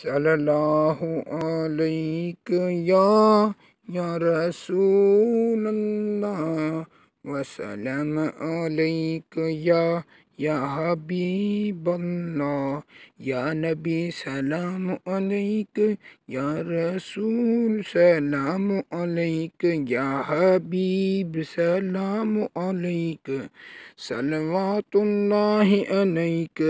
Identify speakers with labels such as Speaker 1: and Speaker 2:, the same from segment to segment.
Speaker 1: सल्लल्लाहु अलैहि या या रसूल अल्लाह वसलम अलैक या या हबीबल्ला या नबी सलाम अलैक या रसूल सलाम अलैक या हबीब सलाम अलैक सलवातुल्लाह अलैक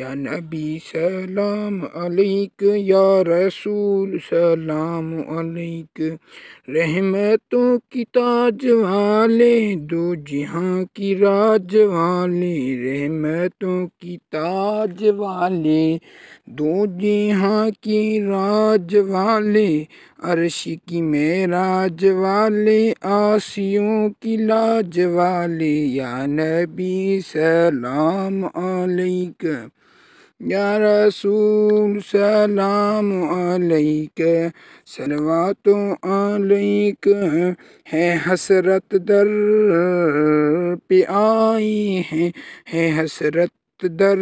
Speaker 1: या नबी सलाम अलैक या रसूल सलाम अलैक रहमतों की ताज वाले दो जहाँ की राज वाले रहमतों की ताज वाले दो जहाँ की राज वाले अरश की मेराज वाले आसियों की लाज वाले या नबी सलाम अलैक या रसूल सलाम अलैक सलवातो अलैक है हसरत दर पे आई है है हसरत दर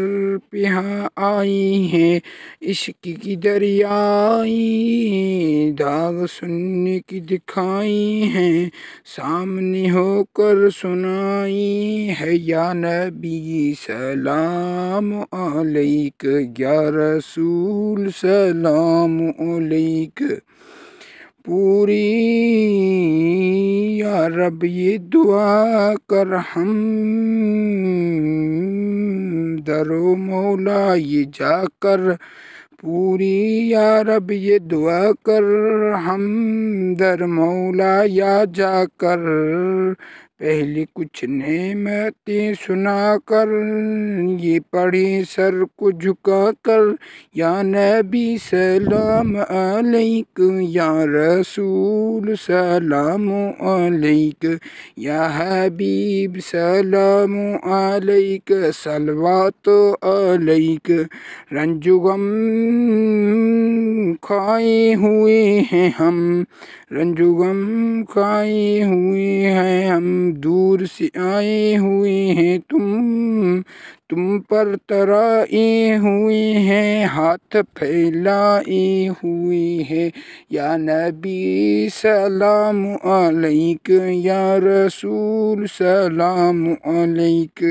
Speaker 1: पिहाँ आई हैं इश्क की दरियाई दाग सुनने की दिखाई है सामने होकर सुनाई है या नबी सलाम अलैक या रसूल सलाम अलैक पूरी या रब ये दुआ कर हम दरो मौला ये जाकर पूरी या रब ये दुआ कर हम दर मौला या जाकर पहले कुछ सुना कर ये पढ़े सर को झुका कर या नबी सलाम अलैक या रसूल सलाम अलैक या हबीब सलाम अलैक सलवात अलैक रंजुगम खाए हुए हैं हम रंजुगम खाए हुए हैं हम दूर से आए हुए हैं तुम तुम पर तराई हुई है हाथ फैलाई हुई है या नबी सलाम अलैक या रसूल सलाम अलैक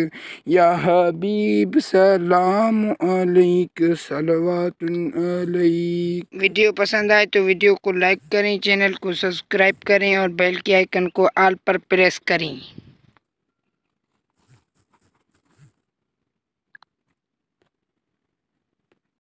Speaker 1: या हबीब सलाम अलैक अलैक वीडियो पसंद आए तो वीडियो को लाइक करें चैनल को सब्सक्राइब करें और बेल के आइकन को आल पर प्रेस करें